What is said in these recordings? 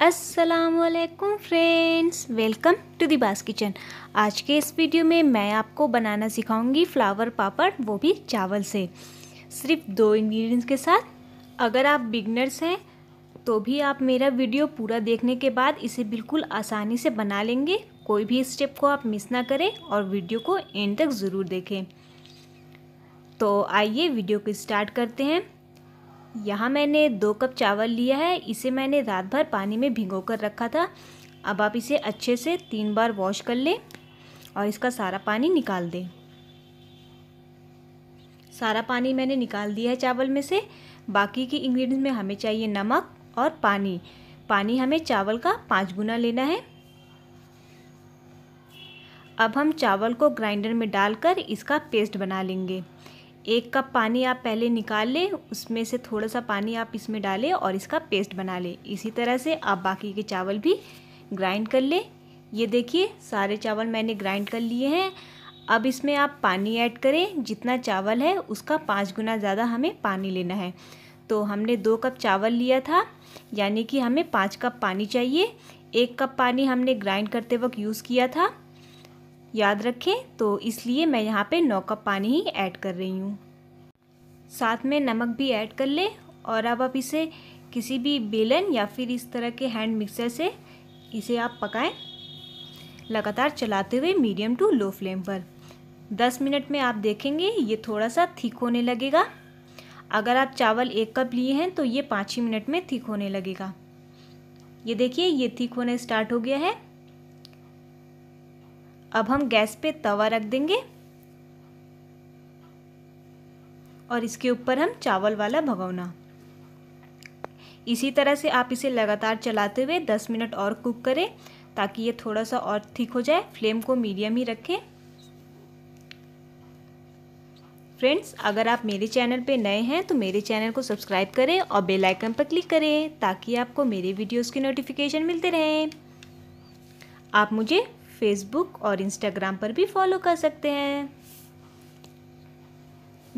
वालेकुम friends welcome to the बास kitchen आज के इस वीडियो में मैं आपको बनाना सिखाऊंगी फ्लावर पापड़ वो भी चावल से सिर्फ दो इंग्रेडिएंट्स के साथ अगर आप बिगनर्स हैं तो भी आप मेरा वीडियो पूरा देखने के बाद इसे बिल्कुल आसानी से बना लेंगे कोई भी स्टेप को आप मिस ना करें और वीडियो को एंड तक ज़रूर देखें तो आइए वीडियो को स्टार्ट करते हैं यहाँ मैंने दो कप चावल लिया है इसे मैंने रात भर पानी में भिगो कर रखा था अब आप इसे अच्छे से तीन बार वॉश कर लें और इसका सारा पानी निकाल दें सारा पानी मैंने निकाल दिया है चावल में से बाकी के इंग्रेडिएंट्स में हमें चाहिए नमक और पानी पानी हमें चावल का पाँच गुना लेना है अब हम चावल को ग्राइंडर में डालकर इसका पेस्ट बना लेंगे एक कप पानी आप पहले निकाल लें उसमें से थोड़ा सा पानी आप इसमें डालें और इसका पेस्ट बना लें इसी तरह से आप बाकी के चावल भी ग्राइंड कर लें ये देखिए सारे चावल मैंने ग्राइंड कर लिए हैं अब इसमें आप पानी ऐड करें जितना चावल है उसका पाँच गुना ज़्यादा हमें पानी लेना है तो हमने दो कप चावल लिया था यानी कि हमें पाँच कप पानी चाहिए एक कप पानी हमने ग्राइंड करते वक्त यूज़ किया था याद रखें तो इसलिए मैं यहाँ पे नौ कप पानी ही ऐड कर रही हूँ साथ में नमक भी ऐड कर लें और अब आप इसे किसी भी बेलन या फिर इस तरह के हैंड मिक्सर से इसे आप पकाएं लगातार चलाते हुए मीडियम टू लो फ्लेम पर 10 मिनट में आप देखेंगे ये थोड़ा सा थीक होने लगेगा अगर आप चावल एक कप लिए हैं तो ये पाँच ही मिनट में थीक होने लगेगा ये देखिए ये थीक होने स्टार्ट हो गया है अब हम गैस पे तवा रख देंगे और इसके ऊपर हम चावल वाला भगोना इसी तरह से आप इसे लगातार चलाते हुए 10 मिनट और कुक करें ताकि ये थोड़ा सा और ठीक हो जाए फ्लेम को मीडियम ही रखें फ्रेंड्स अगर आप मेरे चैनल पे नए हैं तो मेरे चैनल को सब्सक्राइब करें और बेल आइकन पर क्लिक करें ताकि आपको मेरे वीडियोस की नोटिफिकेशन मिलते रहें आप मुझे फेसबुक और इंस्टाग्राम पर भी फॉलो कर सकते हैं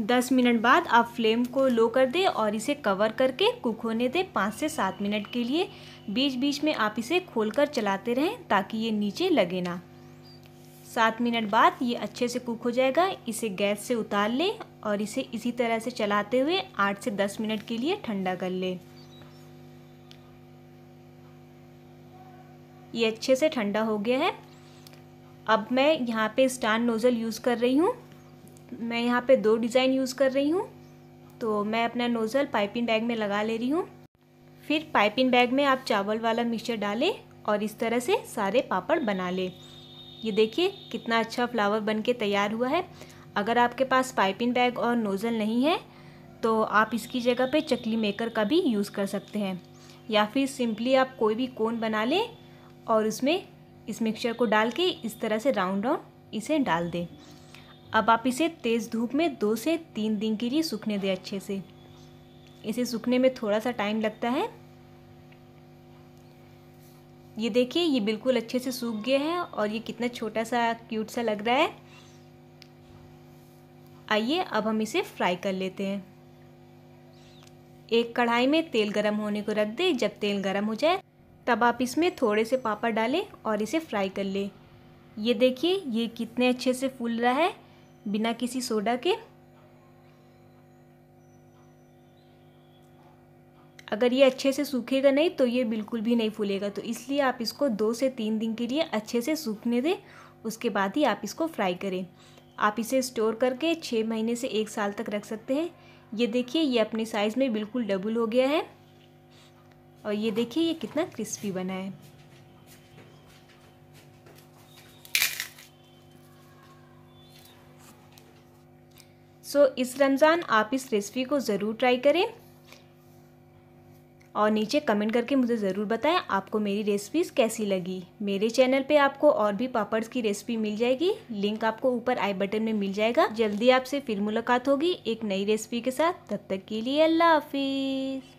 दस मिनट बाद आप फ्लेम को लो कर दें और इसे कवर करके कुक होने दें पाँच से सात मिनट के लिए बीच बीच में आप इसे खोलकर चलाते रहें ताकि ये नीचे लगे ना सात मिनट बाद ये अच्छे से कुक हो जाएगा इसे गैस से उतार लें और इसे इसी तरह से चलाते हुए आठ से दस मिनट के लिए ठंडा कर लें ये अच्छे से ठंडा हो गया है अब मैं यहाँ पे स्टार नोज़ल यूज़ कर रही हूँ मैं यहाँ पे दो डिज़ाइन यूज़ कर रही हूँ तो मैं अपना नोज़ल पाइपिंग बैग में लगा ले रही हूँ फिर पाइपिंग बैग में आप चावल वाला मिक्सचर डालें और इस तरह से सारे पापड़ बना लें ये देखिए कितना अच्छा फ्लावर बन के तैयार हुआ है अगर आपके पास पाइपिंग बैग और नोज़ल नहीं है तो आप इसकी जगह पे चकली मेकर का भी यूज़ कर सकते हैं या फिर सिंपली आप कोई भी कोन बना लें और उसमें इस मिक्सचर को डाल के इस तरह से राउंड राउंड इसे डाल दें अब आप इसे तेज़ धूप में दो से तीन दिन के लिए सूखने दें अच्छे से इसे सूखने में थोड़ा सा टाइम लगता है ये देखिए ये बिल्कुल अच्छे से सूख गया है और ये कितना छोटा सा क्यूट सा लग रहा है आइए अब हम इसे फ्राई कर लेते हैं एक कढ़ाई में तेल गरम होने को रख दें जब तेल गरम हो जाए तब आप इसमें थोड़े से पापड़ डालें और इसे फ्राई कर लें ये देखिए ये कितने अच्छे से फूल रहा है बिना किसी सोडा के अगर ये अच्छे से सूखेगा नहीं तो ये बिल्कुल भी नहीं फूलेगा तो इसलिए आप इसको दो से तीन दिन के लिए अच्छे से सूखने दें उसके बाद ही आप इसको फ्राई करें आप इसे स्टोर करके छः महीने से एक साल तक रख सकते हैं ये देखिए ये अपने साइज़ में बिल्कुल डबल हो गया है और ये देखिए ये कितना क्रिस्पी बना है सो so, इस रमज़ान आप इस रेसिपी को ज़रूर ट्राई करें और नीचे कमेंट करके मुझे ज़रूर बताएं आपको मेरी रेसिपीज़ कैसी लगी मेरे चैनल पे आपको और भी पापड़ की रेसिपी मिल जाएगी लिंक आपको ऊपर आई बटन में मिल जाएगा जल्दी आपसे फिर मुलाकात होगी एक नई रेसिपी के साथ तब तक के लिए अल्लाह हाफिज़